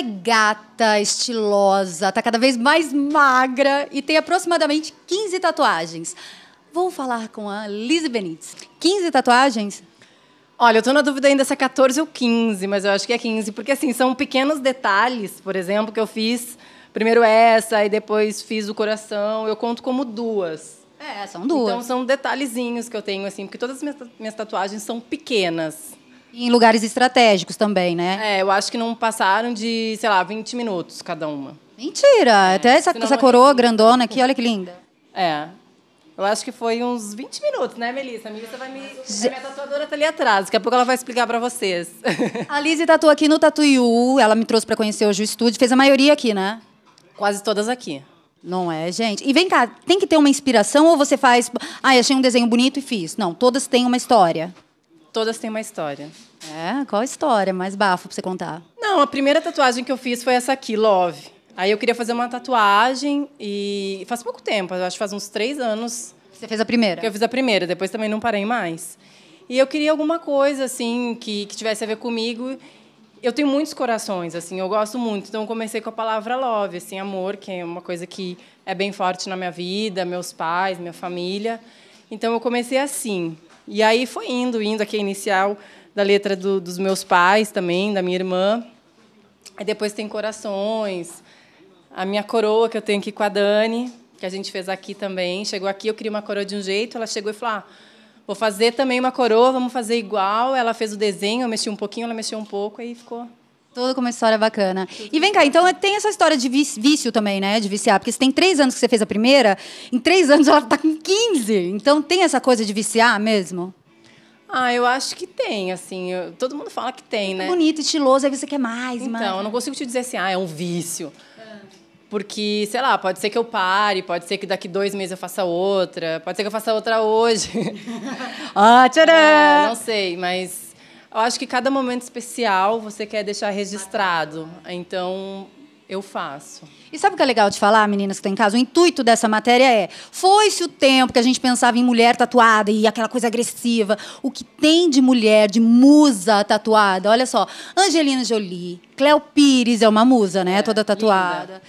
é gata, estilosa, tá cada vez mais magra e tem aproximadamente 15 tatuagens. Vou falar com a Lise Benites. 15 tatuagens? Olha, eu estou na dúvida ainda se é 14 ou 15, mas eu acho que é 15, porque assim, são pequenos detalhes, por exemplo, que eu fiz primeiro essa e depois fiz o coração, eu conto como duas. É, são duas. Então são detalhezinhos que eu tenho assim, porque todas as minhas tatuagens são pequenas. E em lugares estratégicos também, né? É, eu acho que não passaram de, sei lá, 20 minutos cada uma. Mentira! É, Até essa, essa coroa grandona aqui, olha que linda. É. Eu acho que foi uns 20 minutos, né, Melissa? A Melissa vai me. A minha tatuadora tá ali atrás, daqui a pouco ela vai explicar para vocês. A Lizzie tatuou aqui no Tatuiu, ela me trouxe para conhecer hoje o estúdio, fez a maioria aqui, né? Quase todas aqui. Não é, gente? E vem cá, tem que ter uma inspiração ou você faz. Ah, achei um desenho bonito e fiz? Não, todas têm uma história. Todas têm uma história. É? Qual a história mais bafo pra você contar? Não, a primeira tatuagem que eu fiz foi essa aqui, Love. Aí eu queria fazer uma tatuagem e faz pouco tempo, acho que faz uns três anos. Você fez a primeira? Que eu fiz a primeira, depois também não parei mais. E eu queria alguma coisa assim que, que tivesse a ver comigo. Eu tenho muitos corações, assim, eu gosto muito. Então eu comecei com a palavra love, assim, amor, que é uma coisa que é bem forte na minha vida, meus pais, minha família. Então eu comecei assim. E aí foi indo, indo aqui a inicial da letra do, dos meus pais também, da minha irmã. Aí depois tem Corações, a minha coroa que eu tenho aqui com a Dani, que a gente fez aqui também. Chegou aqui, eu queria uma coroa de um jeito, ela chegou e falou: ah, vou fazer também uma coroa, vamos fazer igual. Ela fez o desenho, eu mexi um pouquinho, ela mexeu um pouco, aí ficou Toda como uma história bacana. E vem cá, então tem essa história de vício também, né? De viciar. Porque você tem três anos que você fez a primeira, em três anos ela tá com 15. Então tem essa coisa de viciar mesmo? Ah, eu acho que tem, assim. Eu, todo mundo fala que tem, Muito né? Bonito, estiloso, aí você quer mais, Então, eu não consigo te dizer assim, ah, é um vício. Porque, sei lá, pode ser que eu pare, pode ser que daqui dois meses eu faça outra, pode ser que eu faça outra hoje. ah, tcharam! É, não sei, mas eu acho que cada momento especial você quer deixar registrado. Então, eu faço. E sabe o que é legal de falar, meninas que estão em casa? O intuito dessa matéria é: foi-se o tempo que a gente pensava em mulher tatuada e aquela coisa agressiva. O que tem de mulher, de musa tatuada? Olha só, Angelina Jolie, Cléo Pires é uma musa, né? É, Toda tatuada. Linda.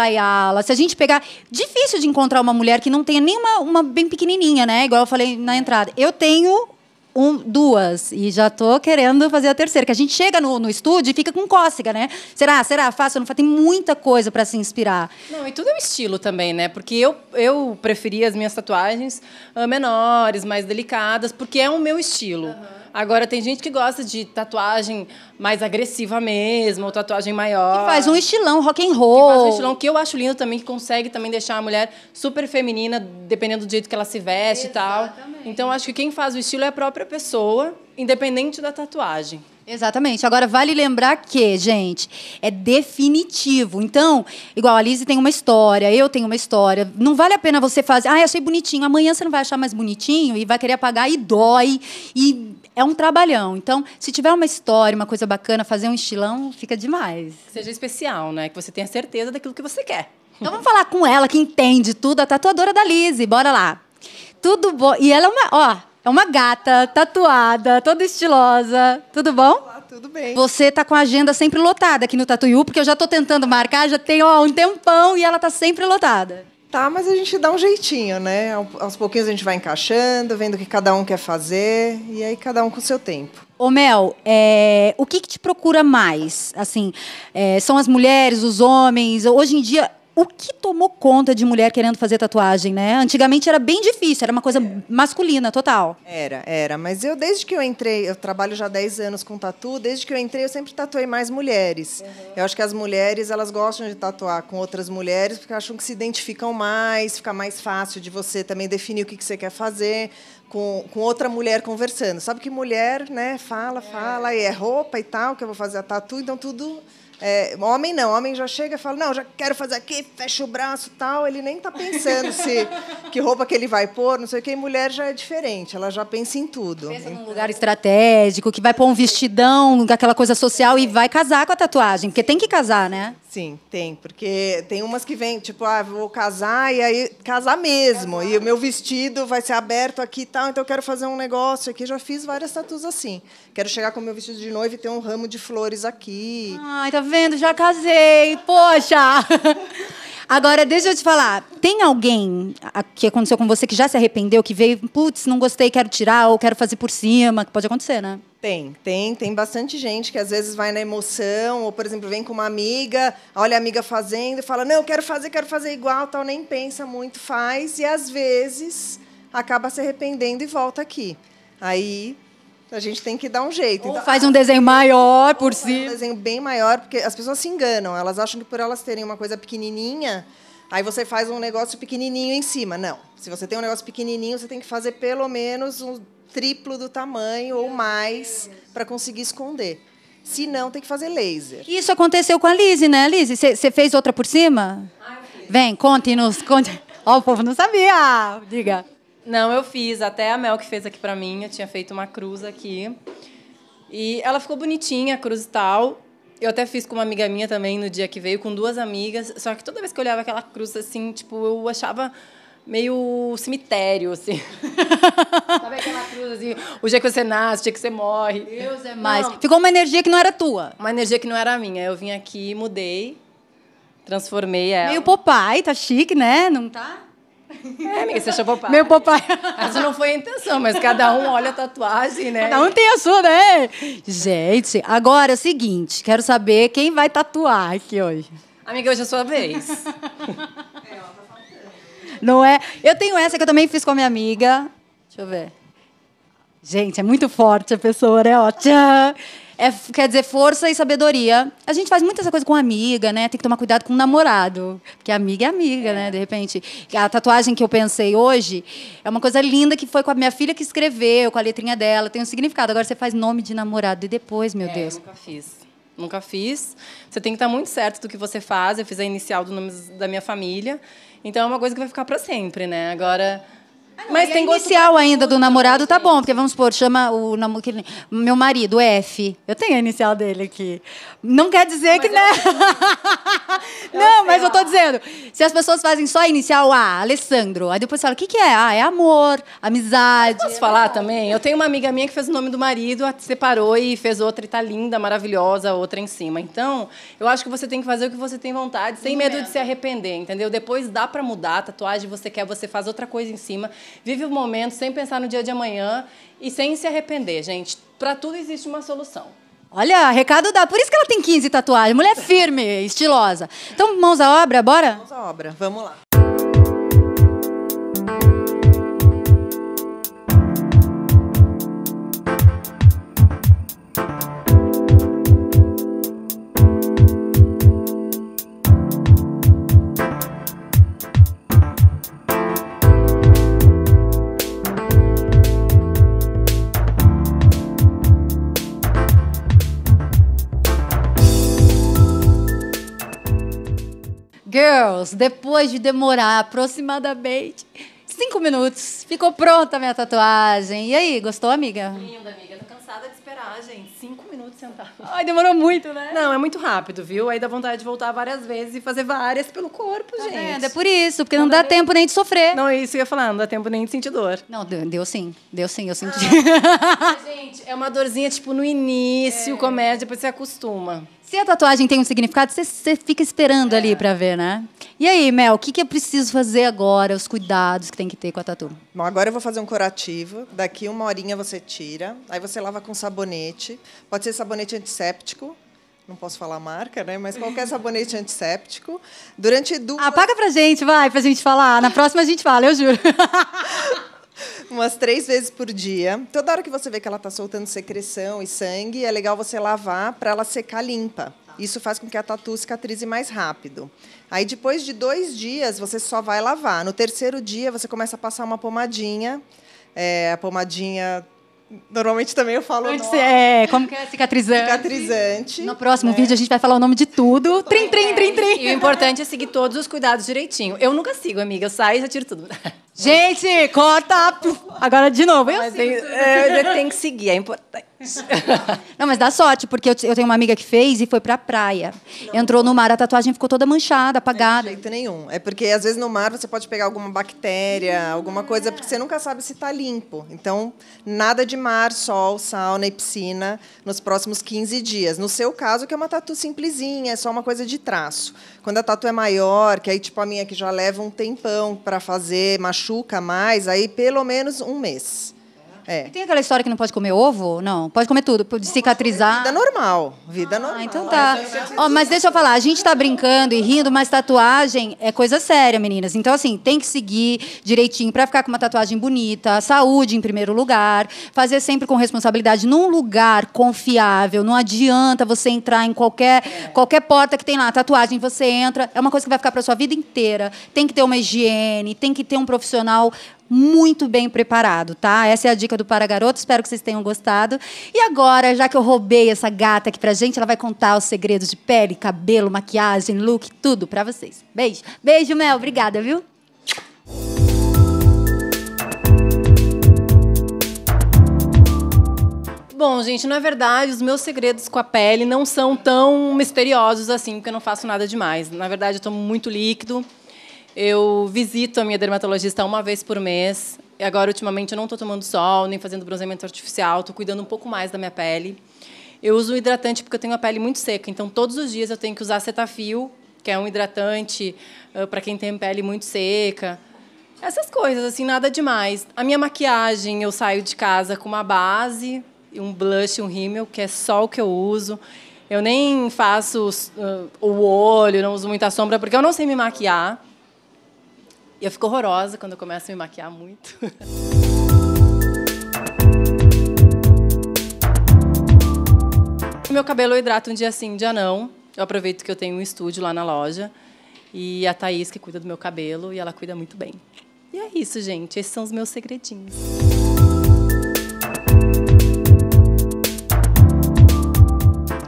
Ayala, se a gente pegar. Difícil de encontrar uma mulher que não tenha nenhuma uma bem pequenininha, né? Igual eu falei na entrada. Eu tenho um, duas e já estou querendo fazer a terceira. Que a gente chega no, no estúdio e fica com cócega, né? Será? Será? fácil Não Tem muita coisa para se inspirar. Não, e tudo é um estilo também, né? Porque eu, eu preferia as minhas tatuagens ah, menores, mais delicadas, porque é o meu estilo. Uhum. Agora tem gente que gosta de tatuagem mais agressiva mesmo, ou tatuagem maior. Que faz um estilão rock and roll. Que faz um estilão que eu acho lindo também, que consegue também deixar a mulher super feminina, dependendo do jeito que ela se veste Exatamente. e tal. Então acho que quem faz o estilo é a própria pessoa, independente da tatuagem. Exatamente. Agora, vale lembrar que, gente, é definitivo. Então, igual a Lise tem uma história, eu tenho uma história. Não vale a pena você fazer, ah, achei bonitinho. Amanhã você não vai achar mais bonitinho e vai querer apagar e dói. E é um trabalhão. Então, se tiver uma história, uma coisa bacana, fazer um estilão, fica demais. Seja especial, né? Que você tenha certeza daquilo que você quer. Então vamos falar com ela, que entende tudo, a tatuadora da Lise. Bora lá. Tudo bom. E ela é uma, ó, é uma gata, tatuada, toda estilosa. Tudo bom? Olá, tudo bem. Você tá com a agenda sempre lotada aqui no Tatuyu, porque eu já tô tentando marcar, já tem ó, um tempão e ela tá sempre lotada. Tá, mas a gente dá um jeitinho, né? Aos pouquinhos a gente vai encaixando, vendo o que cada um quer fazer, e aí cada um com o seu tempo. Ô Mel, é, o que, que, te procura mais? Assim, é, são as mulheres, os homens? Hoje em dia, o que tomou conta de mulher querendo fazer tatuagem, né? Antigamente era bem difícil, era uma coisa é. masculina total. Era, era. Mas eu, desde que eu entrei, eu trabalho já 10 anos com tatu, desde que eu entrei, eu sempre tatuei mais mulheres. Uhum. Eu acho que as mulheres, elas gostam de tatuar com outras mulheres porque acham que se identificam mais, fica mais fácil de você também definir o que, que você quer fazer. Com, com, outra mulher conversando. Sabe que mulher, né, fala, fala, é. e é roupa e tal, que eu vou fazer a tatu, então tudo é, homem não, homem já chega e fala, não, já quero fazer aqui, fecha o braço tal. Ele nem está pensando se que roupa que ele vai pôr, não sei o que. Mulher já é diferente, ela já pensa em tudo. Pensa num então lugar estratégico, que vai pôr um vestidão, aquela coisa social, e vai casar com a tatuagem, porque tem que casar, né? Sim, tem, porque tem umas que vêm, tipo, ah, vou casar e aí casar mesmo. Casar. E o meu vestido vai ser aberto aqui e tal, então eu quero fazer um negócio aqui. Já fiz várias tatuas assim. Quero chegar com o meu vestido de noiva e ter um ramo de flores aqui. Ai, tá vendo? Já casei, poxa! Agora, deixa eu te falar. Tem alguém que aconteceu com você que já se arrependeu, que veio, putz, não gostei, quero tirar, ou quero fazer por cima, que pode acontecer, né? Tem, tem, tem bastante gente que às vezes vai na emoção, ou, por exemplo, vem com uma amiga, olha a amiga fazendo e fala, não, eu quero fazer, quero fazer igual, tal, nem pensa muito, faz, e às vezes acaba se arrependendo e volta aqui. Aí a gente tem que dar um jeito. Ou então, faz ah, um desenho maior por si. Um desenho bem maior, porque as pessoas se enganam. Elas acham que por elas terem uma coisa pequenininha, aí você faz um negócio pequenininho em cima. Não. Se você tem um negócio pequenininho, você tem que fazer pelo menos um triplo do tamanho ou mais para conseguir esconder. Se não, tem que fazer laser. Isso aconteceu com a Lise, né, Lise? Você fez outra por cima? Vem, conte-nos. Conte... Ó, oh, o povo não sabia. Diga. Não, eu fiz. Até a Mel que fez aqui para mim. Eu tinha feito uma cruz aqui. E ela ficou bonitinha, a cruz e tal. Eu até fiz com uma amiga minha também no dia que veio, com duas amigas. Só que toda vez que eu olhava aquela cruz, assim, tipo, eu achava meio cemitério, assim. Sabe aquela cruz, assim, o dia que você nasce, o dia que você morre. Deus é mais. Ficou uma energia que não era tua. Uma energia que não era minha. Eu vim aqui, mudei, transformei ela. Meio Popeye, tá chique, né? Não tá? É, amiga, você achou papai. Meu papai. Essa não foi a intenção, mas cada um olha a tatuagem, né? Cada um tem a sua, né? Gente, agora é o seguinte, quero saber quem vai tatuar aqui hoje. Amiga, hoje é a sua vez. É, ela tá não é? Eu tenho essa que eu também fiz com a minha amiga. Deixa eu ver. Gente, é muito forte a pessoa, né? Ó, É, quer dizer, força e sabedoria. A gente faz muita essa coisa com amiga, né? Tem que tomar cuidado com o namorado. Porque amiga é amiga, é. né? De repente. A tatuagem que eu pensei hoje é uma coisa linda que foi com a minha filha que escreveu, com a letrinha dela, tem um significado. Agora você faz nome de namorado. E depois, meu é, Deus. Eu nunca fiz. Nunca fiz. Você tem que estar muito certo do que você faz. Eu fiz a inicial do nome da minha família. Então é uma coisa que vai ficar para sempre, né? Agora. Ah, mas é tem inicial ainda do namorado, tá bom, porque vamos supor, chama o namo- meu marido, F. Eu tenho a inicial dele aqui. Não quer dizer que, né? Não, mas eu tô dizendo, se as pessoas fazem só a inicial A, Alessandro, aí depois fala, o que, que é? Ah, é amor, amizade. Posso falar também? Eu tenho uma amiga minha que fez o nome do marido, a- separou e fez outra e tá linda, maravilhosa, outra em cima. Então, eu acho que você tem que fazer o que você tem vontade, sem medo é. de se arrepender, entendeu? Depois dá pra mudar, a tatuagem você quer, você faz outra coisa em cima. Vive o momento sem pensar no dia de amanhã e sem se arrepender, gente. Para tudo existe uma solução. Olha, recado dá. Por isso que ela tem 15 tatuagens. Mulher firme, estilosa. Então, mãos à obra, bora? Mãos à obra, vamos lá. Deus, depois de demorar aproximadamente cinco minutos, ficou pronta a minha tatuagem. E aí, gostou, amiga? Linda, amiga. Tô cansada de esperar, gente. Cinco minutos sentado. Ai, demorou muito, né? Não, é muito rápido, viu? Aí dá vontade de voltar várias vezes e fazer várias pelo corpo, tá gente. Vendo? É por isso, porque não, não dá, dá tempo nem de sofrer. Não, é isso eu ia falar, não dá tempo nem de sentir dor. Não, deu, deu sim. Deu sim, eu senti. Ah, gente, é uma dorzinha, tipo, no início, é. começa, depois você acostuma. Se a tatuagem tem um significado, você, fica esperando ali para ver, né? E aí, Mel, o que, que eu preciso fazer agora? Os cuidados que tem que ter com a tatu? Bom, agora eu vou fazer um curativo. Daqui uma horinha você tira. Aí você lava com sabonete. Pode ser sabonete antisséptico. Não posso falar a marca, né? Mas qualquer sabonete antisséptico. Durante duas. Apaga pra gente, vai, pra gente falar. Na próxima a gente fala, eu juro. umas três vezes por dia. Toda hora que você vê que ela está soltando secreção e sangue, é legal você lavar para ela secar limpa. Isso faz com que a tatu cicatrize mais rápido. Aí depois de dois dias você só vai lavar. No terceiro dia você começa a passar uma pomadinha. É, a pomadinha Normalmente também eu falo. Antes, é, como que é? Cicatrizante. Cicatrizante. No próximo é. vídeo a gente vai falar o nome de tudo. Trim, trim, trim, trim. E o importante é seguir todos os cuidados direitinho. Eu nunca sigo, amiga. Eu saio e já tiro tudo. Gente, corta! Agora de novo. Eu mas tem, é, tem que seguir, é importante. Não, mas dá sorte, porque eu, tenho uma amiga que fez e foi pra praia. Não. Entrou no mar, a tatuagem ficou toda manchada, apagada. É de jeito nenhum. É porque às vezes no mar você pode pegar alguma bactéria, alguma coisa, porque você nunca sabe se tá limpo. Então, nada de mar, sol, sauna e piscina nos próximos 15 dias. No seu caso, que é uma tatu simplesinha, é só uma coisa de traço. Quando a tatu é maior, que aí tipo a minha que já leva um tempão para fazer, machuca mais, aí pelo menos um mês. É. E tem aquela história que não pode comer ovo? Não, pode comer tudo, pode cicatrizar. Vida normal, vida ah, normal. Então tá. Ó, mas deixa eu falar, a gente tá brincando e rindo, mas tatuagem é coisa séria, meninas. Então assim, tem que seguir direitinho para ficar com uma tatuagem bonita, saúde em primeiro lugar, fazer sempre com responsabilidade num lugar confiável. Não adianta você entrar em qualquer qualquer porta que tem lá tatuagem, você entra, é uma coisa que vai ficar para sua vida inteira. Tem que ter uma higiene, tem que ter um profissional muito bem preparado, tá? Essa é a dica do Para Garoto, espero que vocês tenham gostado. E agora, já que eu roubei essa gata aqui pra gente, ela vai contar os segredos de pele, cabelo, maquiagem, look, tudo pra vocês. Beijo. Beijo, Mel. Obrigada, viu? Bom, gente, na verdade, os meus segredos com a pele não são tão misteriosos assim, porque eu não faço nada demais. Na verdade, eu tomo muito líquido, eu visito a minha dermatologista uma vez por mês. E agora, ultimamente, eu não estou tomando sol, nem fazendo bronzeamento artificial, estou cuidando um pouco mais da minha pele. Eu uso hidratante porque eu tenho a pele muito seca, então todos os dias eu tenho que usar cetafil, que é um hidratante uh, ah, para quem tem pele muito seca. Essas coisas, assim, nada demais. A minha maquiagem, eu saio de casa com uma base, um blush, um rímel, que é só o que eu uso. Eu nem faço uh, o olho, não uso muita sombra, porque eu não sei me maquiar. E eu fico horrorosa quando eu começo a me maquiar muito. meu cabelo eu hidrato um dia sim, um dia não. Eu aproveito que eu tenho um estúdio lá na loja. E a Thaís que cuida do meu cabelo e ela cuida muito bem. E é isso, gente. Esses são os meus segredinhos.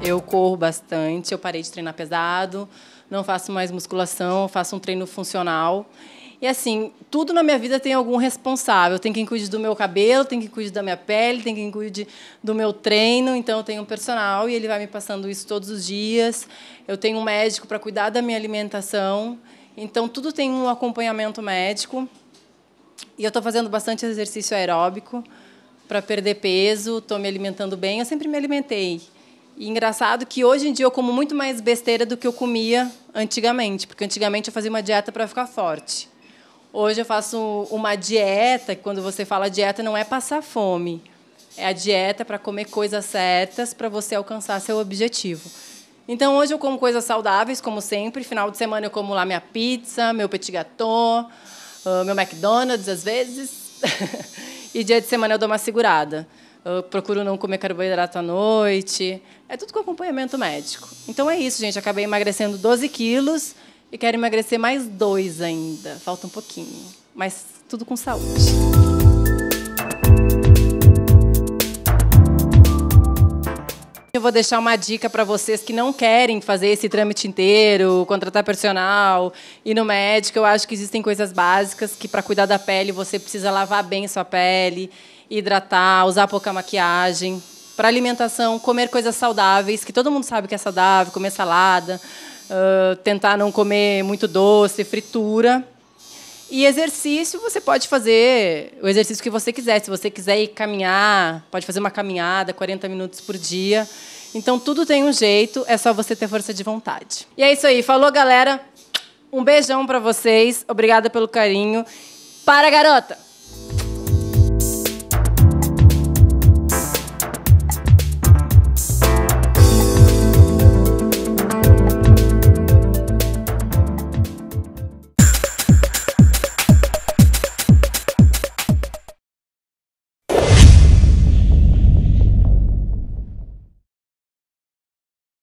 Eu corro bastante, eu parei de treinar pesado, não faço mais musculação, faço um treino funcional. E assim, tudo na minha vida tem algum responsável. Tem quem cuide do meu cabelo, tem quem cuide da minha pele, tem quem cuide do meu treino. Então, eu tenho um personal e ele vai me passando isso todos os dias. Eu tenho um médico para cuidar da minha alimentação. Então, tudo tem um acompanhamento médico. E eu estou fazendo bastante exercício aeróbico para perder peso, estou me alimentando bem. Eu sempre me alimentei. E engraçado que hoje em dia eu como muito mais besteira do que eu comia antigamente, porque antigamente eu fazia uma dieta para ficar forte. Hoje eu faço uma dieta, quando você fala dieta, não é passar fome. É a dieta para comer coisas certas para você alcançar seu objetivo. Então hoje eu como coisas saudáveis, como sempre. Final de semana eu como lá minha pizza, meu petit gâteau, meu McDonald's às vezes. e dia de semana eu dou uma segurada. Eu procuro não comer carboidrato à noite. É tudo com acompanhamento médico. Então é isso, gente. Acabei emagrecendo 12 quilos e quero emagrecer mais dois ainda. Falta um pouquinho. Mas tudo com saúde. Eu vou deixar uma dica para vocês que não querem fazer esse trâmite inteiro, contratar personal, ir no médico. Eu acho que existem coisas básicas que, para cuidar da pele, você precisa lavar bem sua pele, hidratar, usar pouca maquiagem. Para alimentação, comer coisas saudáveis, que todo mundo sabe que é saudável, comer salada, ah, tentar não comer muito doce, fritura. E exercício, você pode fazer o exercício que você quiser. Se você quiser ir caminhar, pode fazer uma caminhada, 40 minutos por dia. Então, tudo tem um jeito, é só você ter força de vontade. E é isso aí. Falou, galera. Um beijão para vocês. Obrigada pelo carinho. Para, garota!